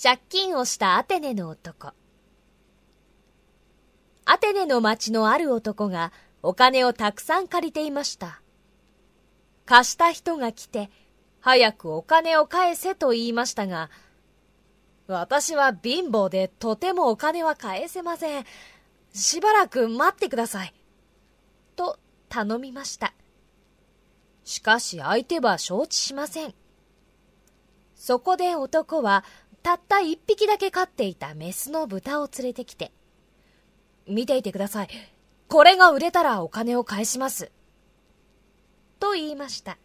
借金をしたアテネの男。アテネの町のある男がお金をたくさん借りていました。貸した人が来て、早くお金を返せと言いましたが、私は貧乏でとてもお金は返せません。しばらく待ってください。と頼みました。しかし相手は承知しません。そこで男はたった一匹だけ飼っていたメスの豚を連れてきて、見ていてください。これが売れたらお金を返します。と言いました。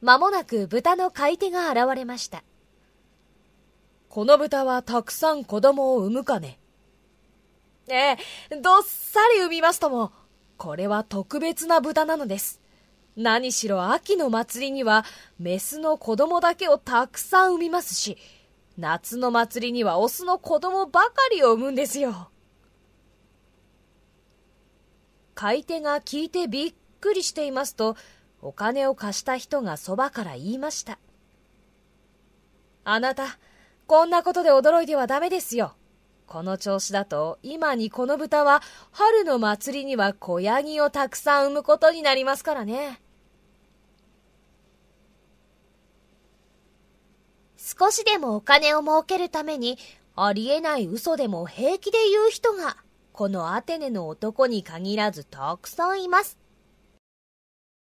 まもなく豚の買い手が現れました。この豚はたくさん子供を産むかね。ええ、どっさり産みますとも、これは特別な豚なのです。何しろ秋の祭りにはメスの子供だけをたくさん産みますし、夏の祭りにはオスの子供ばかりを産むんですよ。買い手が聞いてびっくりしていますと、お金を貸した人がそばから言いました。あなた、こんなことで驚いてはダメですよ。この調子だと、今にこの豚は春の祭りには子ヤギをたくさん産むことになりますからね。少しでもお金を儲けるために、ありえない嘘でも平気で言う人が、このアテネの男に限らずたくさんいます。